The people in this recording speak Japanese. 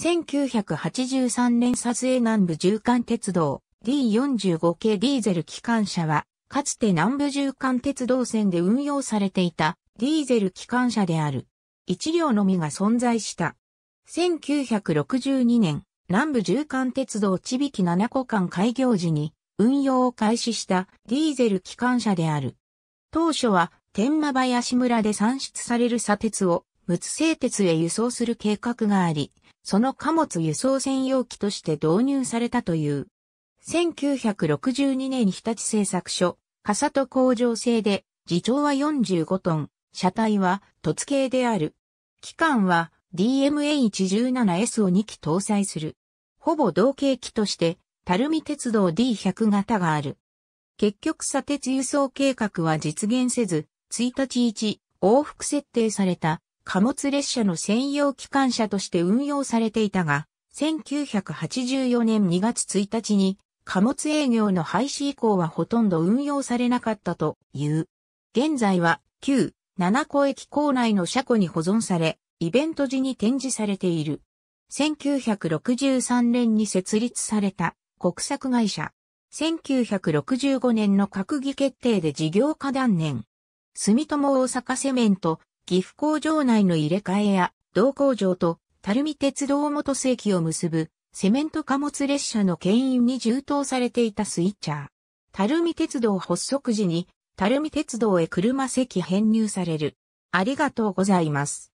1983年撮影南部縦貫鉄道 D45 系ディーゼル機関車は、かつて南部縦貫鉄道線で運用されていたディーゼル機関車である。一両のみが存在した。1962年、南部縦貫鉄道ち引き7個間開業時に運用を開始したディーゼル機関車である。当初は天満林村で産出される砂鉄を陸製鉄へ輸送する計画があり、その貨物輸送専用機として導入されたという。1962年日立製作所、笠戸工場製で、自長は45トン、車体は突形である。機関は DMA117S を2機搭載する。ほぼ同型機として、垂水鉄道 D100 型がある。結局砂鉄輸送計画は実現せず、1日1往復設定された貨物列車の専用機関車として運用されていたが、1984年2月1日に貨物営業の廃止以降はほとんど運用されなかったという。現在は旧七子駅構内の車庫に保存され、イベント時に展示されている。1963年に設立された国策会社。1965年の閣議決定で事業化断念。住友大阪セメント、岐阜工場内の入れ替えや、同工場と、垂水鉄道元世紀を結ぶ、セメント貨物列車の牽引に充当されていたスイッチャー。垂水鉄道発足時に、垂水鉄道へ車席編入される。ありがとうございます。